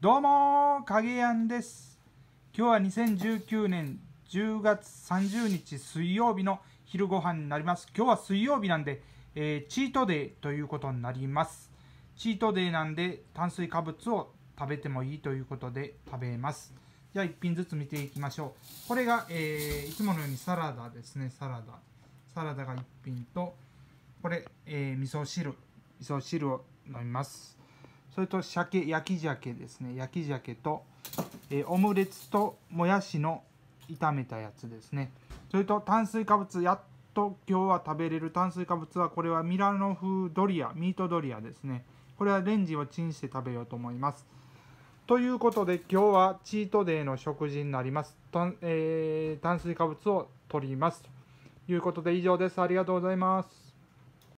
どうも影やんです今日は2019年10月30日水曜日の昼ご飯になります今日は水曜日なんで、えー、チートデーということになりますチートデーなんで炭水化物を食べてもいいということで食べますじゃあ1品ずつ見ていきましょうこれが、えー、いつものようにサラダですねサラダサラダが1品とこれ、えー、味噌汁味噌汁を飲みますそれと鮭焼き鮭ですね焼き鮭と、えー、オムレツともやしの炒めたやつですねそれと炭水化物やっと今日は食べれる炭水化物はこれはミラノ風ドリアミートドリアですねこれはレンジをチンして食べようと思いますということで今日はチートデイの食事になります、えー、炭水化物を取りますということで以上ですありがとうございます